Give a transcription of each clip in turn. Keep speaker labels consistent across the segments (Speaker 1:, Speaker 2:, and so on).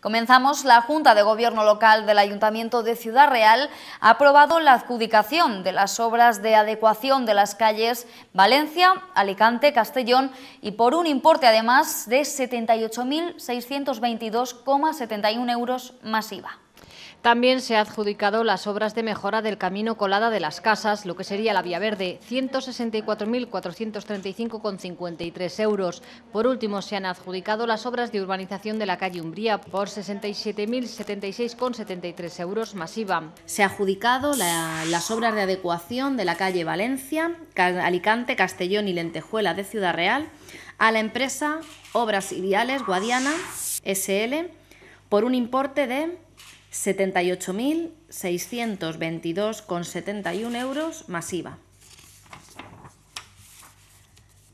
Speaker 1: Comenzamos. La Junta de Gobierno Local del Ayuntamiento de Ciudad Real ha aprobado la adjudicación de las obras de adecuación de las calles Valencia, Alicante, Castellón y por un importe además de 78.622,71 euros masiva.
Speaker 2: También se ha adjudicado las obras de mejora del camino colada de las casas, lo que sería la Vía Verde, 164.435,53 euros. Por último, se han adjudicado las obras de urbanización de la calle Umbría por 67.076,73 euros masiva. Se ha adjudicado
Speaker 1: las obras de adecuación de la calle Valencia, Alicante, Castellón y Lentejuela de Ciudad Real a la empresa Obras Ideales Guadiana SL por un importe de 78.622,71 euros masiva.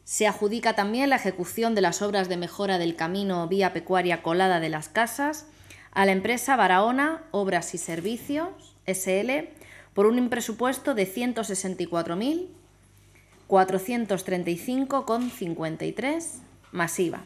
Speaker 1: Se adjudica también la ejecución de las obras de mejora del camino vía pecuaria colada de las casas a la empresa Barahona Obras y Servicios SL por un presupuesto de 164.435,53 masiva.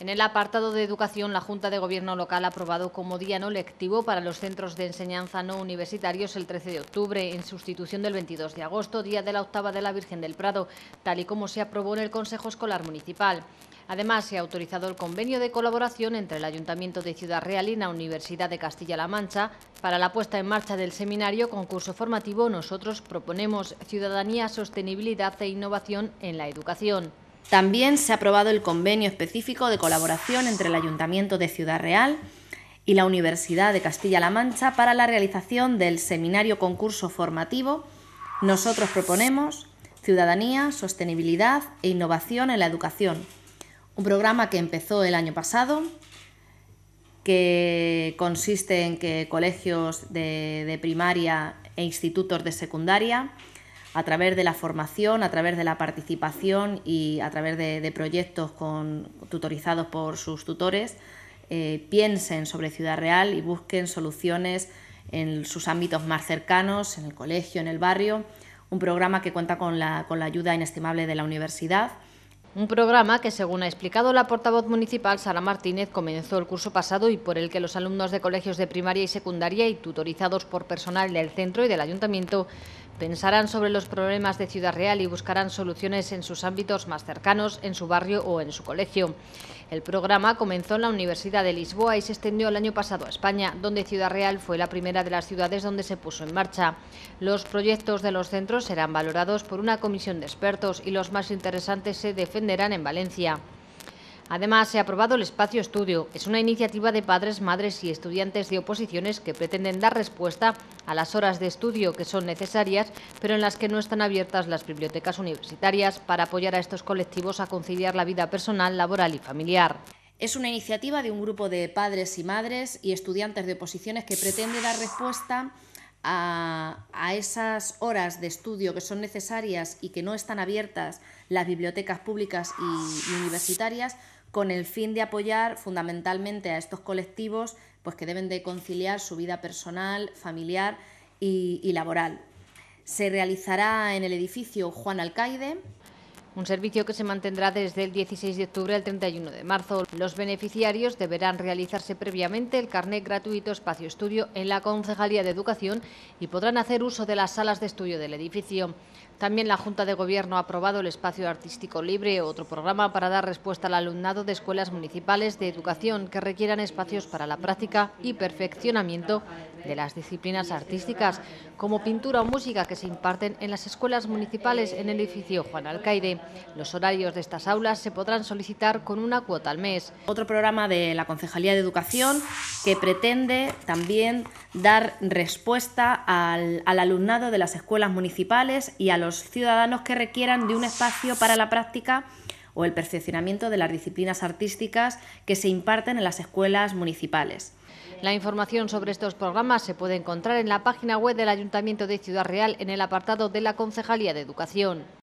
Speaker 2: En el apartado de educación, la Junta de Gobierno local ha aprobado como día no lectivo para los centros de enseñanza no universitarios el 13 de octubre, en sustitución del 22 de agosto, día de la octava de la Virgen del Prado, tal y como se aprobó en el Consejo Escolar Municipal. Además, se ha autorizado el convenio de colaboración entre el Ayuntamiento de Ciudad Real y la Universidad de Castilla-La Mancha para la puesta en marcha del seminario
Speaker 1: concurso formativo Nosotros proponemos ciudadanía, sostenibilidad e innovación en la educación. También se ha aprobado el convenio específico de colaboración entre el Ayuntamiento de Ciudad Real y la Universidad de Castilla-La Mancha para la realización del seminario concurso formativo Nosotros proponemos Ciudadanía, Sostenibilidad e Innovación en la Educación, un programa que empezó el año pasado que consiste en que colegios de, primaria e institutos de secundaria a través de la formación, a través de la participación y a través de, proyectos con, tutorizados por sus tutores, eh, piensen sobre Ciudad Real y busquen soluciones en sus ámbitos más cercanos, en el colegio, en el barrio. Un programa que cuenta con la, con la ayuda inestimable de la universidad. Un programa que, según ha explicado la portavoz municipal Sara Martínez, comenzó el
Speaker 2: curso pasado y por el que los alumnos de colegios de primaria y secundaria y tutorizados por personal del centro y del ayuntamiento Pensarán sobre los problemas de Ciudad Real y buscarán soluciones en sus ámbitos más cercanos, en su barrio o en su colegio. El programa comenzó en la Universidad de Lisboa y se extendió el año pasado a España, donde Ciudad Real fue la primera de las ciudades donde se puso en marcha. Los proyectos de los centros serán valorados por una comisión de expertos y los más interesantes se defenderán en Valencia. Además, se ha aprobado el Espacio Estudio. Es una iniciativa de padres, madres y estudiantes de oposiciones que pretenden dar respuesta a las horas de estudio que son necesarias, pero en las que no están abiertas las bibliotecas universitarias para apoyar a estos colectivos a conciliar la vida personal, laboral y familiar.
Speaker 1: Es una iniciativa de un grupo de padres y madres y estudiantes de oposiciones que pretende dar respuesta a, esas horas de estudio que son necesarias y que no están abiertas las bibliotecas públicas y, y universitarias con el fin de apoyar fundamentalmente a estos colectivos pues que deben de conciliar su vida personal, familiar y, y laboral. Se realizará en el edificio Juan Alcaide, un
Speaker 2: servicio que se mantendrá desde el 16 de octubre al 31 de marzo. Los beneficiarios deberán realizarse previamente el carnet gratuito espacio estudio en la Concejalía de Educación y podrán hacer uso de las salas de estudio del edificio. También la Junta de Gobierno ha aprobado el Espacio Artístico Libre, otro programa para dar respuesta al alumnado de escuelas municipales de educación que requieran espacios para la práctica y perfeccionamiento de las disciplinas artísticas, como pintura o música que se imparten en las escuelas municipales en el edificio Juan Alcaide.
Speaker 1: Los horarios de estas aulas se podrán solicitar con una cuota al mes. Otro programa de la Concejalía de Educación que pretende también dar respuesta al, al alumnado de las escuelas municipales y a los ciudadanos que requieran de un espacio para la práctica o el perfeccionamiento de las disciplinas artísticas que se imparten en las escuelas municipales. La información sobre estos programas se puede encontrar en la página web del
Speaker 2: Ayuntamiento de Ciudad Real en el apartado de la Concejalía de Educación.